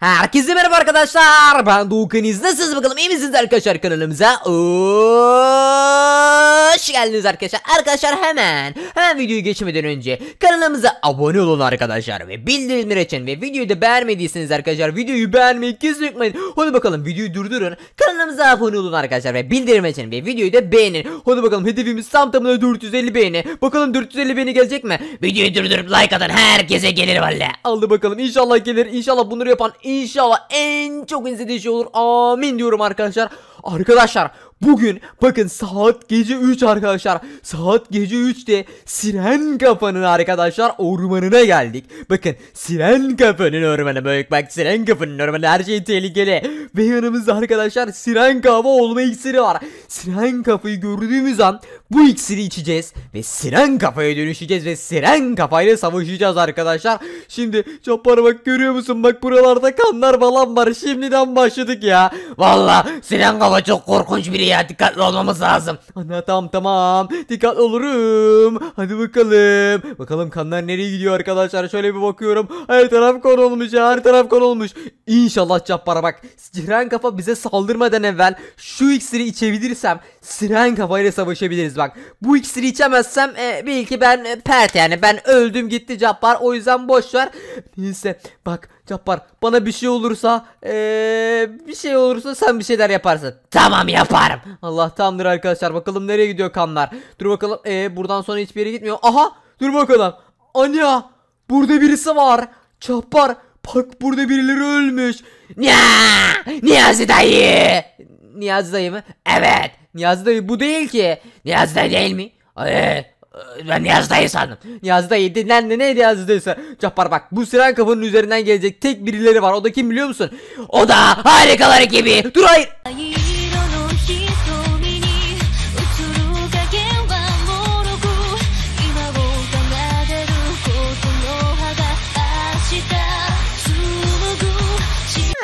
Herkese merhaba arkadaşlar ben Doğukaniz nasılsınız bakalım iyi misiniz arkadaşlar kanalımıza Hoş geldiniz arkadaşlar arkadaşlar hemen hemen videoyu geçmeden önce kanalımıza abone olun arkadaşlar ve bildirimleri açın ve videoyu da beğenmediyseniz arkadaşlar videoyu beğenmeyi kesin unutmayın Hadi bakalım videoyu durdurun kanalımıza abone olun arkadaşlar ve bildirim açın ve videoyu da beğenin Hadi bakalım hedefimiz tam tamına 450 beğeni bakalım 450 beğeni gelecek mi Videoyu durdurup like atan herkese gelir valla Aldı bakalım inşallah gelir İnşallah bunları yapan İnşallah en çok izlediği şey olur. Amin diyorum arkadaşlar. Arkadaşlar bugün bakın saat gece 3 arkadaşlar. Saat gece 3'te Siren Kafa'nın arkadaşlar ormanına geldik. Bakın Siren Kafa'nın ormanı böyle bak Siren Kafa'nın ormanı her şey tehlikeli. Ve yanımızda arkadaşlar Siren Kafa olma iksiri var. Siren Kafa'yı gördüğümüz an bu iksiri içeceğiz ve Siren Kafa'ya dönüşeceğiz ve Siren Kafa'yla savaşacağız arkadaşlar. Şimdi çapara bak görüyor musun bak buralarda kanlar falan var şimdiden başladık ya. Valla Siren Kafa hava çok korkunç biri ya dikkatli olmamız lazım. Ana tamam tamam dikkatli olurum. Hadi bakalım. Bakalım kanlar nereye gidiyor arkadaşlar şöyle bir bakıyorum. Her taraf kan olmuş her taraf kan olmuş. İnşallah Cabbar'a bak. Siren kafa bize saldırmadan evvel şu iksiri içebilirsem Siren kafayla savaşabiliriz bak. Bu iksiri içemezsem e, ki ben e, pert yani ben öldüm gitti Cabbar o yüzden boşver ver. Neyse bak yapar. Bana bir şey olursa ee, bir şey olursa sen bir şeyler yaparsın. Tamam yaparım. Allah tamdır arkadaşlar. Bakalım nereye gidiyor kanlar. Dur bakalım. E, buradan sonra hiçbir yere gitmiyor. Aha dur bakalım. Anya burada birisi var. Çapar bak burada birileri ölmüş. Ya, Niyazi dayı. Niyazi dayı mı? Evet. Niyazi dayı bu değil ki. Niyazi dayı değil mi? Ee, ee, ben Yazıda'yı sandım. Yazıda'yı dinlendi neydi yazdıysa? Cappar bak bu siren kapının üzerinden gelecek tek birileri var. O da kim biliyor musun? O da harikalar ekibi. Dur hayır.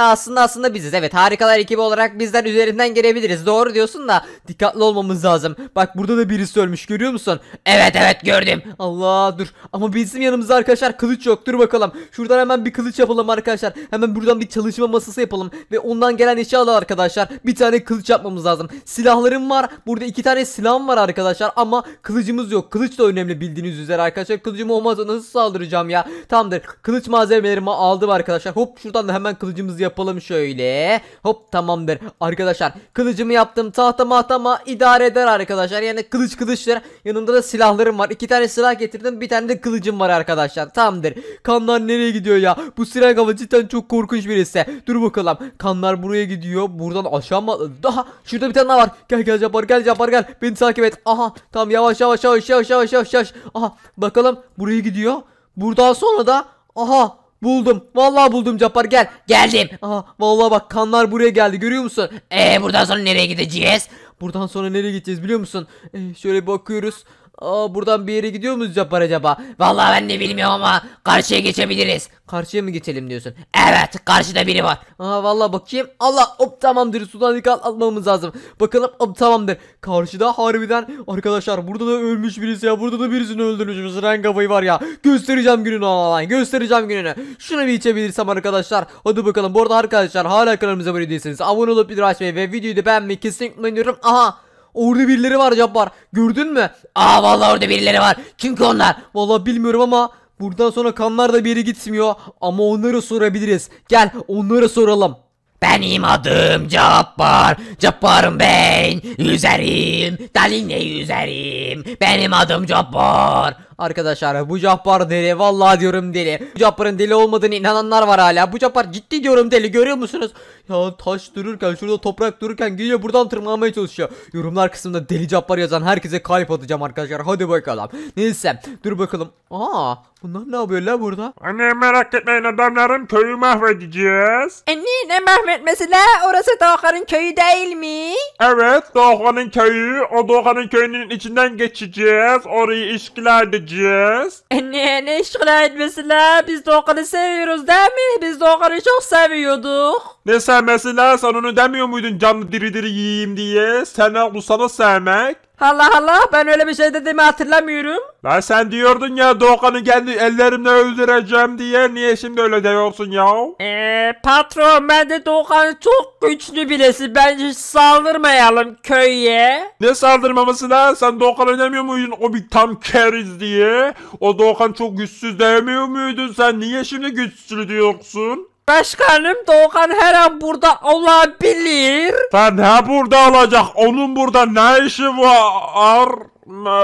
aslında aslında biziz. Evet harikalar ekibi olarak bizden üzerinden gelebiliriz. Doğru diyorsun da dikkatli olmamız lazım. Bak burada da birisi ölmüş görüyor musun? Evet evet gördüm. Allah dur. Ama bizim yanımızda arkadaşlar kılıç yok. Dur bakalım. Şuradan hemen bir kılıç yapalım arkadaşlar. Hemen buradan bir çalışma masası yapalım. Ve ondan gelen eşyalar arkadaşlar. Bir tane kılıç yapmamız lazım. Silahlarım var. Burada iki tane silahım var arkadaşlar. Ama kılıcımız yok. Kılıç da önemli bildiğiniz üzere arkadaşlar. Kılıcım olmazsa nasıl saldıracağım ya? Tamamdır. Kılıç malzemelerimi aldım arkadaşlar. Hop şuradan da hemen kılıcımızı yapalım yapalım şöyle. Hop tamamdır. Arkadaşlar kılıcımı yaptım. Tahta mahtama idare eder arkadaşlar. Yani kılıç kılıçlar. Yanımda da silahlarım var. İki tane silah getirdim. Bir tane de kılıcım var arkadaşlar. Tamamdır. Kanlar nereye gidiyor ya? Bu silah hava cidden çok korkunç birisi. Dur bakalım. Kanlar buraya gidiyor. Buradan aşağı mı? Daha şurada bir tane daha var. Gel gel yapar gel yapar gel. Beni takip et. Aha tamam yavaş yavaş yavaş yavaş yavaş yavaş. Aha bakalım buraya gidiyor. Buradan sonra da aha Buldum. Vallahi buldum Capar gel. Geldim. Aha vallahi bak kanlar buraya geldi görüyor musun? Ee buradan sonra nereye gideceğiz? Buradan sonra nereye gideceğiz biliyor musun? Ee, şöyle bakıyoruz. Aa buradan bir yere gidiyor muyuz Japar acaba? Vallahi ben de bilmiyorum ama karşıya geçebiliriz. Karşıya mı geçelim diyorsun? Evet karşıda biri var. Aa vallahi bakayım. Allah hop tamamdır sudan dikkat atmamamız lazım. Bakalım hop tamamdır. Karşıda harbiden arkadaşlar burada da ölmüş birisi ya. Burada da birisini öldürmüşüz. Ren kafayı var ya. Göstereceğim gününü lan. Göstereceğim gününü. Şunu bir içebilirsem arkadaşlar. Hadi bakalım. Bu arada arkadaşlar hala kanalımıza abone değilseniz abone olup bildirim açmayı ve videoyu da beğenmeyi kesinlikle unutmayın Aha Orada birileri var Cabbar. Gördün mü? Aa vallahi orada birileri var. Çünkü onlar. Vallahi bilmiyorum ama buradan sonra kanlar da bir gitmiyor. Ama onları sorabiliriz. Gel onları soralım. Benim adım Cabbar, Cabbarım ben, yüzerim, dalinle yüzerim, benim adım Cabbar. Arkadaşlar bu Cappar deli vallahi diyorum deli. Bu Cappar'ın deli olmadığını inananlar var hala. Bu Cappar ciddi diyorum deli görüyor musunuz? Ya taş dururken şurada toprak dururken geliyor buradan tırmanmaya çalışıyor. Yorumlar kısmında deli Cappar yazan herkese kalp atacağım arkadaşlar. Hadi bakalım. Neyse dur bakalım. Aa bunlar ne yapıyor la burada? Anne merak etmeyin adamların köyü mahvedeceğiz. E ne mahvetmesi la? Orası Doğan'ın köyü değil mi? Evet Doğan'ın köyü. O Doğan'ın köyünün içinden geçeceğiz. Orayı işgal ne Anneanne şuna etmesinler. Biz de Okan'ı seviyoruz değil mi? Biz de Okan'ı çok seviyorduk. Ne sevmesi lan sen onu demiyor muydun canlı diri diri yiyeyim diye? Sen ne oldu sana sevmek? Allah Allah ben öyle bir şey dediğimi hatırlamıyorum. Lan sen diyordun ya Doğukan'ı kendi ellerimle öldüreceğim diye niye şimdi öyle diyorsun ya? Eee patron ben de Doğukan çok güçlü birisi bence saldırmayalım köye. Ne saldırmaması lan sen Doğukan'ı demiyor muydun o bir tam keriz diye? O Doğukan çok güçsüz demiyor muydun sen niye şimdi güçlü diyorsun? Başkanım Doğan her an burada olabilir. Ta ne burada olacak? Onun burada ne işi var?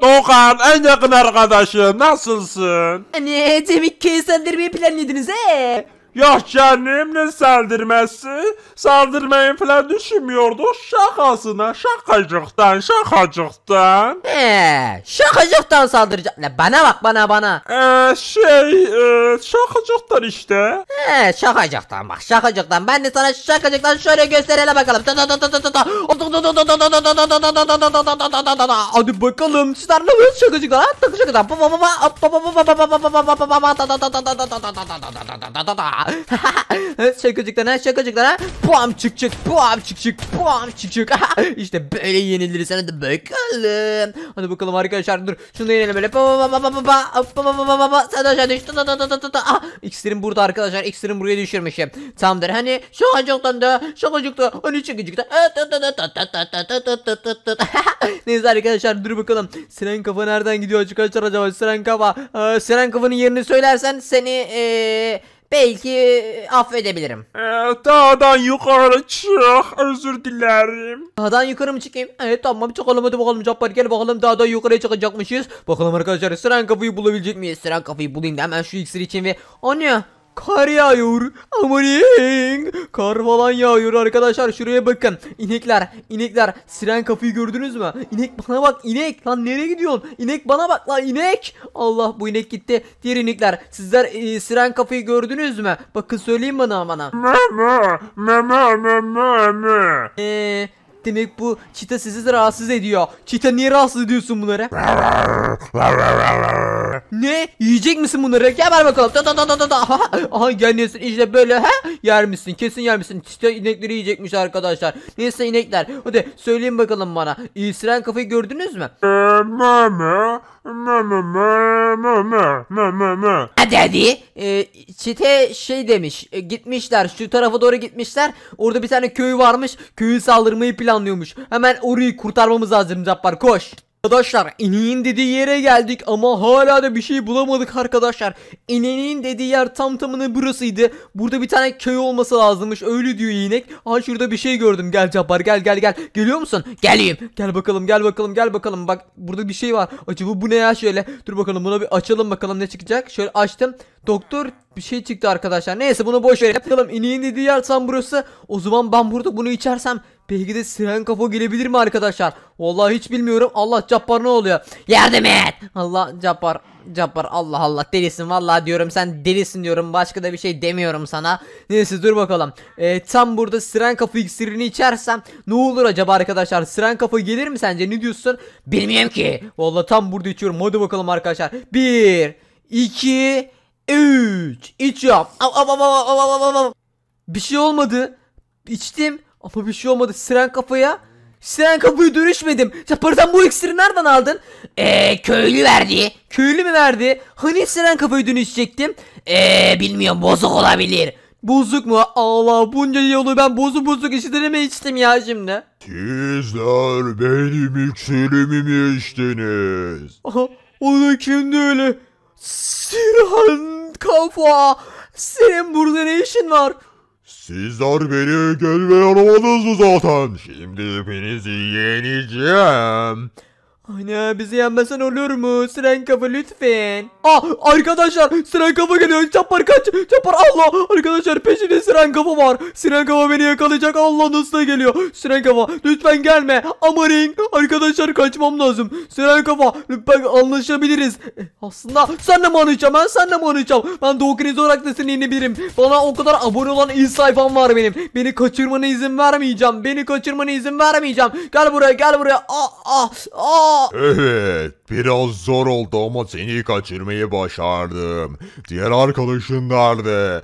Doğan en yakın arkadaşım nasılsın? Ne demek ki saldırmayı planladınız he? Yok ne saldırması. Saldırmayı falan düşünmüyordu. Şakasına şakacıktan şakacıktan. Eee şakacıktan saldıracak. Ne bana bak bana bana. Eee şey e, şakacıktan işte. Eee şakacıktan bak şakacıktan. Ben de sana şakacıktan şöyle gösterele bakalım. Hadi bakalım sizler ne yapıyorsunuz şakacıktan? Şakacıktan şakacıklarına şakacıklarına puam çık çık puam çık çık puam çık çık. işte böyle yenilir sana da bakalım. Hadi bakalım arkadaşlar dur. Şunu da yenelim böyle. Pa pa pa pa pa pa pa pa pa Sen aşağı düş. Ta ta ta ta ta ta. Ah, iksirim burada arkadaşlar. İksirim buraya düşürmüşüm. Tamamdır. Hani şakacıktan da şakacıkta hani şakacıkta. Neyse arkadaşlar dur bakalım. Senin kafa nereden gidiyor arkadaşlar acaba? Senin kafa. senin Siren kafanın yerini söylersen seni eee Belki e, affedebilirim. Ee, dağdan yukarı çık. Özür dilerim. Dağdan yukarı mı çıkayım? Evet tamam çıkalım hadi bakalım Cappar gel bakalım dağdan yukarıya çıkacakmışız. Bakalım arkadaşlar sıran kafayı bulabilecek miyiz? Sıran kafayı bulayım da hemen şu iksir için ve... O ne? Kar yağıyor. Amanin. Kar falan yağıyor arkadaşlar. Şuraya bakın. İnekler. inekler. Siren kafayı gördünüz mü? İnek bana bak. inek Lan nereye gidiyorsun? İnek bana bak lan. inek. Allah bu inek gitti. Diğer inekler. Sizler e, siren kafayı gördünüz mü? Bakın söyleyin bana bana. Mama. Mama. Mama. Mama. Eee. Demek bu çita sizi rahatsız ediyor. Çita niye rahatsız ediyorsun bunları? ne? Yiyecek misin bunları? Gel bakalım. Da, da, da, da, da. Aha gelmiyorsun işte böyle ha? Yer misin? Kesin yer misin? Çita inekleri yiyecekmiş arkadaşlar. Neyse inekler. Hadi söyleyin bakalım bana. İsrail kafayı gördünüz mü? Mama. Mama mama mama mama. Hadi hadi. Ee, çite şey demiş. E, gitmişler. Şu tarafa doğru gitmişler. Orada bir tane köy varmış. Köyü saldırmayı planlıyor planlıyormuş. Hemen orayı kurtarmamız lazım Zappar koş. Arkadaşlar ineğin dediği yere geldik ama hala da bir şey bulamadık arkadaşlar. İneğin dediği yer tam tamına burasıydı. Burada bir tane köy olması lazımmış öyle diyor inek. Aha şurada bir şey gördüm gel Cabbar gel gel gel. Geliyor musun? Geleyim. Gel bakalım gel bakalım gel bakalım. Bak burada bir şey var. Acaba bu ne ya şöyle. Dur bakalım bunu bir açalım bakalım ne çıkacak. Şöyle açtım. Doktor bir şey çıktı arkadaşlar. Neyse bunu boş ver. Bakalım ineğin dediği yer tam burası. O zaman ben burada bunu içersem Peki de Siren Kafa gelebilir mi arkadaşlar? Vallahi hiç bilmiyorum. Allah Cappar ne oluyor? Yardım et. Allah Cappar. Cappar Allah Allah delisin vallahi diyorum sen delisin diyorum başka da bir şey demiyorum sana. Neyse dur bakalım. Ee, tam burada Siren Kafa iksirini içersem ne olur acaba arkadaşlar? Siren Kafa gelir mi sence? Ne diyorsun? Bilmiyorum ki. Vallahi tam burada içiyorum. Hadi bakalım arkadaşlar. 1 2 3 içiyorum. Av av av av av av av. Bir şey olmadı. İçtim. Ama bir şey olmadı. Siren kafaya. Siren kafayı dönüşmedim. Çaparıdan bu iksiri nereden aldın? Eee köylü verdi. Köylü mü verdi? Hani siren kafayı dönüşecektim? Eee bilmiyorum bozuk olabilir. Bozuk mu? Allah bunca yolu ben bozuk bozuk işlerimi içtim ya şimdi. Sizler benim iksirimi mi içtiniz? Aha, o da kimdi öyle? Siren kafa. Senin burada ne işin var? Sizler beni görmeye yaramadınız zaten? Şimdi hepinizi yeneceğim. Ana bizi yenmesen olur mu? Siren kafa lütfen. Ah arkadaşlar siren kafa geliyor. Çapar kaç. Çapar Allah. Arkadaşlar peşinde siren kafa var. Siren kafa beni yakalayacak. Allah nasıl geliyor. Siren kafa lütfen gelme. Amaring. Arkadaşlar kaçmam lazım. Siren kafa lütfen anlaşabiliriz. Eh, aslında senle mi anlayacağım? Ben senle mi anlayacağım? Ben Dokiniz olarak da seni yenebilirim. Bana o kadar abone olan ilk sayfam var benim. Beni kaçırmana izin vermeyeceğim. Beni kaçırmana izin vermeyeceğim. Gel buraya gel buraya. Ah ah ah. Evet biraz zor oldu ama seni kaçırmayı başardım. Diğer arkadaşın nerede?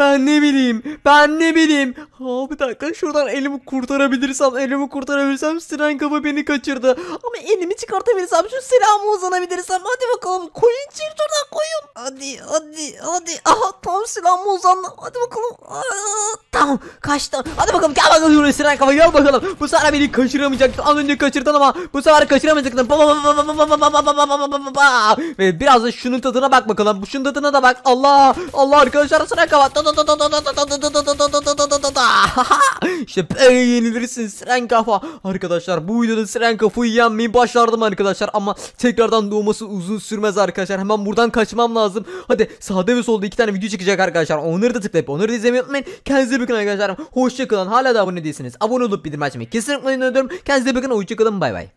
Ben ne bileyim. Ben ne bileyim. Ha bir dakika şuradan elimi kurtarabilirsem. Elimi kurtarabilirsem siren kafa beni kaçırdı. Ama elimi çıkartabilirsem şu silahımı uzanabilirsem. Hadi bakalım koyun çık şuradan koyun. Hadi hadi hadi. Aha tam silahımı uzandı. Hadi bakalım. Aa, tamam kaçtım. Hadi bakalım gel bakalım şuraya siren kafa gel bakalım. Bu sefer beni kaçıramayacaktın. Az önce kaçırdın ama bu sefer kaçıramayacaktın. Ve biraz da şunun tadına bak bakalım. Şunun tadına da bak. Allah Allah arkadaşlar siren kafa işte böyle yenilirsin siren kafa. Arkadaşlar bu videoda siren kafayı yenmeyi başardım arkadaşlar. Ama tekrardan doğması uzun sürmez arkadaşlar. Hemen buradan kaçmam lazım. Hadi sağda ve solda iki tane video çıkacak arkadaşlar. Onları da tıklayıp onları da izlemeyi unutmayın. Kendinize bakın arkadaşlar. Hoşçakalın. Hala da abone değilsiniz. Abone olup bildirim açmayı kesinlikle unutmayın. Kendinize bakın. Hoşçakalın. Bay bay.